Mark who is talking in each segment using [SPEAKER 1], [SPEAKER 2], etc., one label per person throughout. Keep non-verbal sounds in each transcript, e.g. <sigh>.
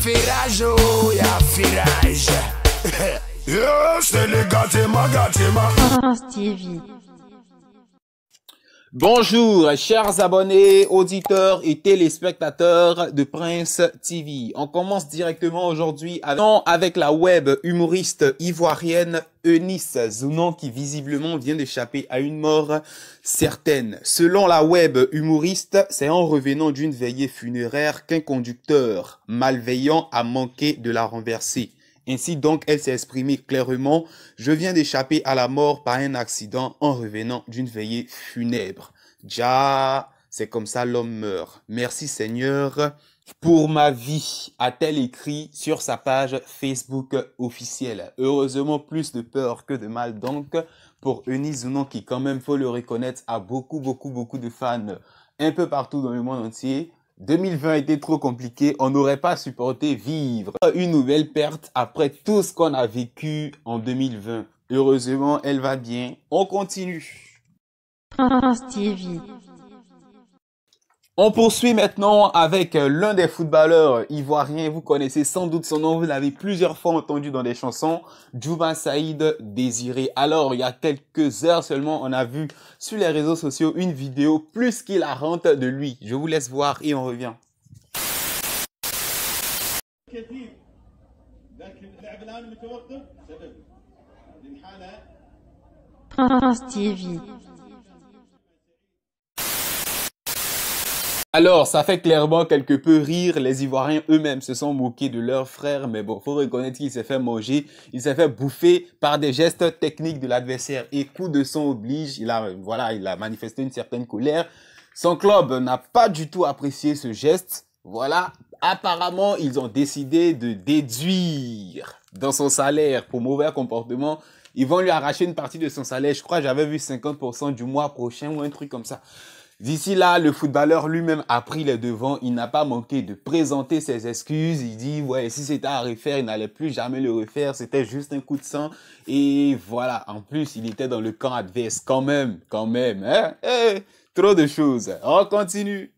[SPEAKER 1] firajo ya firaj <laughs> Yo, c'est le gâtiment, gâtiment Oh, Stevie Bonjour, chers abonnés, auditeurs et téléspectateurs de Prince TV. On commence directement aujourd'hui avec, la web humoriste ivoirienne Eunice Zounan qui visiblement vient d'échapper à une mort certaine. Selon la web humoriste, c'est en revenant d'une veillée funéraire qu'un conducteur malveillant a manqué de la renverser. Ainsi donc, elle s'est exprimée clairement, je viens d'échapper à la mort par un accident en revenant d'une veillée funèbre. Ja, c'est comme ça l'homme meurt. Merci Seigneur pour ma vie, a-t-elle écrit sur sa page Facebook officielle. Heureusement, plus de peur que de mal donc pour Zunon qui quand même, faut le reconnaître, a beaucoup, beaucoup, beaucoup de fans un peu partout dans le monde entier. 2020 était trop compliqué, on n'aurait pas supporté vivre une nouvelle perte après tout ce qu'on a vécu en 2020. Heureusement, elle va bien. On continue. On poursuit maintenant avec euh, l'un des footballeurs ivoiriens. Vous connaissez sans doute son nom, vous l'avez plusieurs fois entendu dans des chansons. Djouba Saïd Désiré. Alors, il y a quelques heures seulement, on a vu sur les réseaux sociaux une vidéo plus qu'il honte de lui. Je vous laisse voir et on revient. Alors, ça fait clairement quelque peu rire. Les Ivoiriens eux-mêmes se sont moqués de leur frère, mais bon, faut reconnaître qu'il s'est fait manger, il s'est fait bouffer par des gestes techniques de l'adversaire et coup de son oblige. Il a, voilà, il a manifesté une certaine colère. Son club n'a pas du tout apprécié ce geste. Voilà. Apparemment, ils ont décidé de déduire dans son salaire pour mauvais comportement ils vont lui arracher une partie de son salaire. Je crois j'avais vu 50% du mois prochain ou un truc comme ça. D'ici là, le footballeur lui-même a pris les devants. Il n'a pas manqué de présenter ses excuses. Il dit, ouais, si c'était à refaire, il n'allait plus jamais le refaire. C'était juste un coup de sang. Et voilà. En plus, il était dans le camp adverse. Quand même, quand même, hein? Eh, trop de choses. On continue.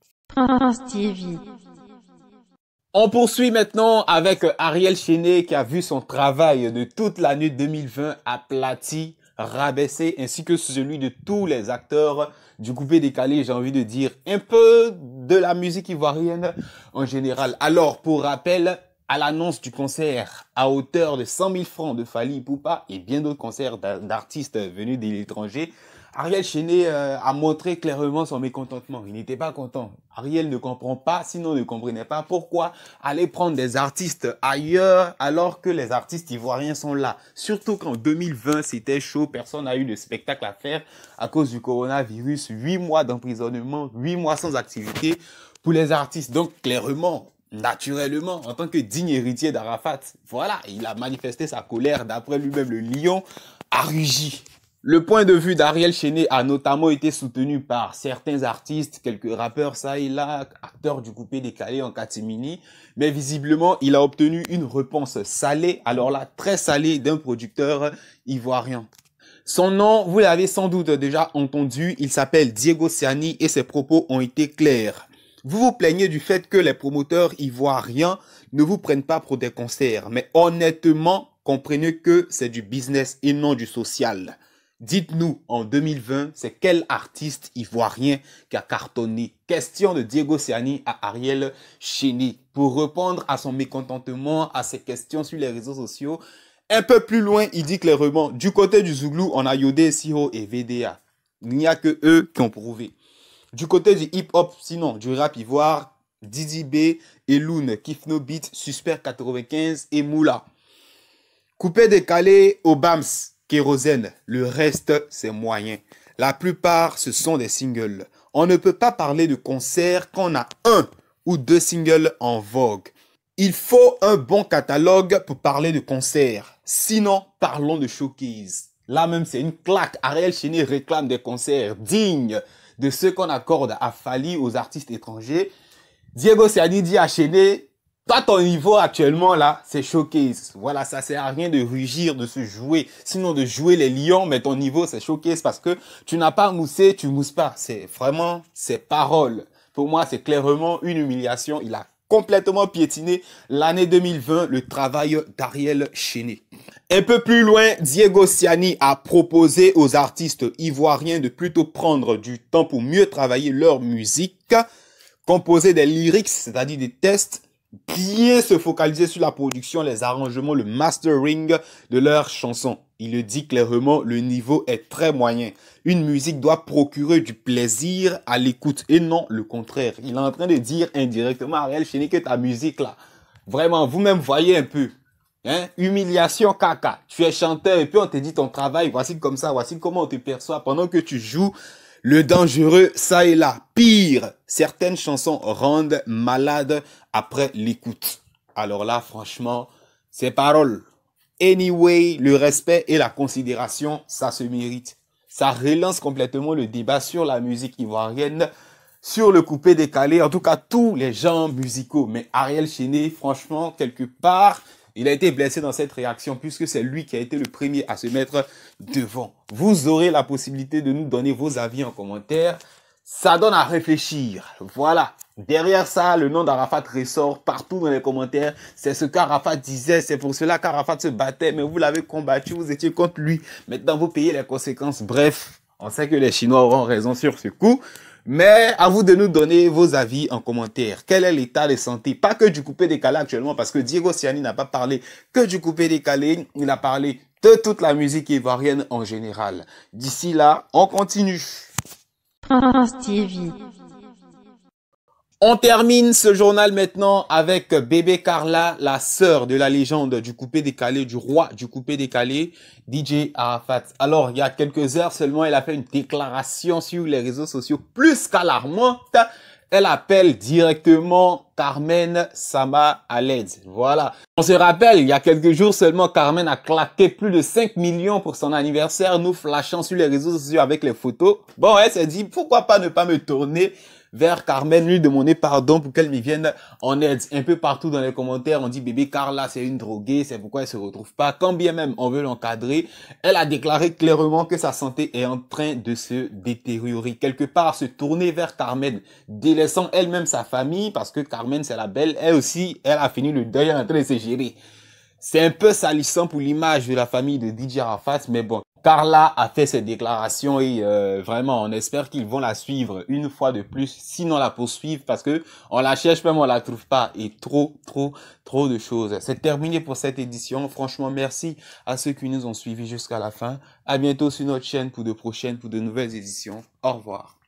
[SPEAKER 1] On poursuit maintenant avec Ariel Chenet qui a vu son travail de toute l'année 2020 aplati rabaissé, ainsi que celui de tous les acteurs du coupé décalé, j'ai envie de dire, un peu de la musique ivoirienne en général. Alors, pour rappel, à l'annonce du concert à hauteur de 100 000 francs de Fali Poupa et bien d'autres concerts d'artistes venus de l'étranger, Ariel Chenet euh, a montré clairement son mécontentement. Il n'était pas content. Ariel ne comprend pas, sinon ne comprenait pas pourquoi aller prendre des artistes ailleurs alors que les artistes ivoiriens sont là. Surtout qu'en 2020, c'était chaud, personne n'a eu de spectacle à faire à cause du coronavirus. Huit mois d'emprisonnement, huit mois sans activité pour les artistes. Donc clairement, naturellement, en tant que digne héritier d'Arafat, voilà, il a manifesté sa colère d'après lui-même le lion a rugi. Le point de vue d'Ariel Chenet a notamment été soutenu par certains artistes, quelques rappeurs ça et là, acteurs du coupé décalé en Katimini. mais visiblement il a obtenu une réponse salée, alors là très salée, d'un producteur ivoirien. Son nom, vous l'avez sans doute déjà entendu, il s'appelle Diego Siani et ses propos ont été clairs. Vous vous plaignez du fait que les promoteurs ivoiriens ne vous prennent pas pour des concerts, mais honnêtement, comprenez que c'est du business et non du social. Dites-nous en 2020, c'est quel artiste ivoirien qui a cartonné Question de Diego Siani à Ariel Chini pour répondre à son mécontentement, à ses questions sur les réseaux sociaux. Un peu plus loin, il dit clairement, du côté du Zouglou, on a Yodé, Siho et VDA. Il n'y a que eux qui ont prouvé. Du côté du hip-hop, sinon du rap ivoire, Didi B, et Eloun, Kifno Beat, Suspect 95 et Moula. Coupé décalé, Obams, kérosène. Le reste, c'est moyen. La plupart, ce sont des singles. On ne peut pas parler de concert quand on a un ou deux singles en vogue. Il faut un bon catalogue pour parler de concert. Sinon, parlons de showcase. Là même, c'est une claque. Ariel Cheney réclame des concerts dignes de ceux qu'on accorde à Fali aux artistes étrangers. Diego Siani dit à toi, ton niveau actuellement, là, c'est choqué. Voilà, ça sert à rien de rugir, de se jouer. Sinon, de jouer les lions, mais ton niveau, c'est showcase parce que tu n'as pas moussé, tu mousses pas. C'est vraiment ces paroles. Pour moi, c'est clairement une humiliation. Il a complètement piétiné l'année 2020, le travail d'Ariel Cheney. Un peu plus loin, Diego Siani a proposé aux artistes ivoiriens de plutôt prendre du temps pour mieux travailler leur musique, composer des lyrics, c'est-à-dire des tests, bien se focaliser sur la production, les arrangements, le mastering de leurs chansons. Il le dit clairement, le niveau est très moyen. Une musique doit procurer du plaisir à l'écoute et non le contraire. Il est en train de dire indirectement à Ariel que ta musique là, vraiment, vous-même voyez un peu. Hein? Humiliation caca. Tu es chanteur et puis on te dit ton travail, voici comme ça, voici comment on te perçoit pendant que tu joues le dangereux, ça et là. Pire, certaines chansons rendent malade après l'écoute. Alors là, franchement, ces paroles. Anyway, le respect et la considération, ça se mérite. Ça relance complètement le débat sur la musique ivoirienne, sur le coupé décalé, en tout cas tous les genres musicaux. Mais Ariel Chéné, franchement, quelque part, il a été blessé dans cette réaction puisque c'est lui qui a été le premier à se mettre devant. Vous aurez la possibilité de nous donner vos avis en commentaire. Ça donne à réfléchir. Voilà. Derrière ça, le nom d'Arafat ressort partout dans les commentaires. C'est ce qu'Arafat disait, c'est pour cela qu'Arafat se battait, mais vous l'avez combattu, vous étiez contre lui. Maintenant, vous payez les conséquences. Bref, on sait que les Chinois auront raison sur ce coup. Mais à vous de nous donner vos avis en commentaire. Quel est l'état de santé Pas que du coupé décalé actuellement, parce que Diego Siani n'a pas parlé que du coupé décalé, il a parlé de toute la musique ivoirienne en général. D'ici là, on continue. On termine ce journal maintenant avec bébé Carla, la sœur de la légende du coupé décalé, du roi du coupé décalé, DJ Arafat. Alors, il y a quelques heures seulement, elle a fait une déclaration sur les réseaux sociaux plus qu'alarmante. Elle appelle directement Carmen Sama à l'aide. Voilà. On se rappelle, il y a quelques jours seulement, Carmen a claqué plus de 5 millions pour son anniversaire, nous flashant sur les réseaux sociaux avec les photos. Bon, elle s'est dit, pourquoi pas ne pas me tourner vers Carmen, lui demander pardon pour qu'elle lui vienne en aide. Un peu partout dans les commentaires, on dit bébé Carla, c'est une droguée, c'est pourquoi elle se retrouve pas. Quand bien même on veut l'encadrer, elle a déclaré clairement que sa santé est en train de se détériorer. Quelque part, se tourner vers Carmen, délaissant elle-même sa famille, parce que Carmen, c'est la belle, elle aussi, elle a fini le deuil, en train de se gérer. C'est un peu salissant pour l'image de la famille de DJ Arafat, mais bon. Carla a fait cette déclaration et euh, vraiment, on espère qu'ils vont la suivre une fois de plus, sinon la poursuivre parce que on la cherche mais on la trouve pas et trop, trop, trop de choses. C'est terminé pour cette édition. Franchement, merci à ceux qui nous ont suivis jusqu'à la fin. À bientôt sur notre chaîne pour de prochaines, pour de nouvelles éditions. Au revoir.